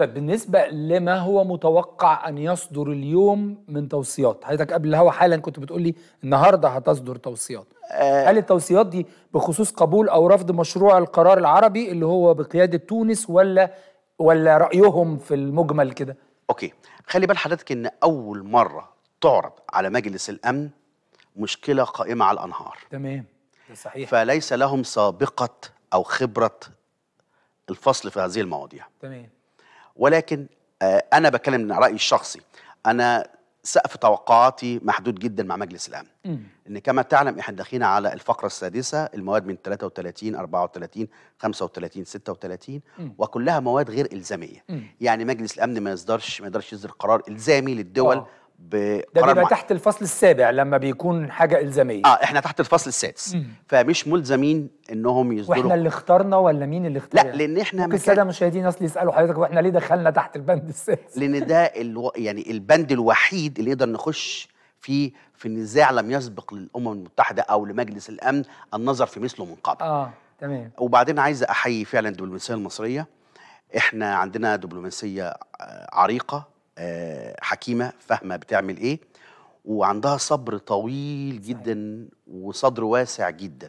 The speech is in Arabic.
طيب بالنسبة لما هو متوقع أن يصدر اليوم من توصيات حضرتك قبل الهوا حالا كنت بتقول لي النهاردة هتصدر توصيات أه هل التوصيات دي بخصوص قبول أو رفض مشروع القرار العربي اللي هو بقيادة تونس ولا ولا رأيهم في المجمل كده أوكي خلي بال حضرتك إن أول مرة تعرض على مجلس الأمن مشكلة قائمة على الأنهار تمام صحيح فليس لهم سابقة أو خبرة الفصل في هذه المواضيع تمام ولكن آه، انا بتكلم من رايي الشخصي انا سقف توقعاتي محدود جدا مع مجلس الامن ان كما تعلم احنا داخلين على الفقره السادسه المواد من 33 34 35 36 وكلها مواد غير الزاميه يعني مجلس الامن ما يصدرش ما يقدرش يصدر قرار الزامي للدول أوه. ده بيبقى تحت الفصل السابع لما بيكون حاجه الزاميه اه احنا تحت الفصل السادس مم. فمش ملزمين انهم يصدروا واحنا اللي اخترنا ولا مين اللي اختار لا لان احنا ممكن الساده مشاهدين اصل يسالوا حضرتك واحنا ليه دخلنا تحت البند السادس لان ده الو... يعني البند الوحيد اللي نقدر نخش فيه في نزاع لم يسبق للامم المتحده او لمجلس الامن النظر في مثله من قبل اه تمام وبعدين عايز احيي فعلا الدبلوماسيه المصريه احنا عندنا دبلوماسيه آه، عريقه آه، حكيمه فاهمه بتعمل ايه وعندها صبر طويل جدا وصدر واسع جدا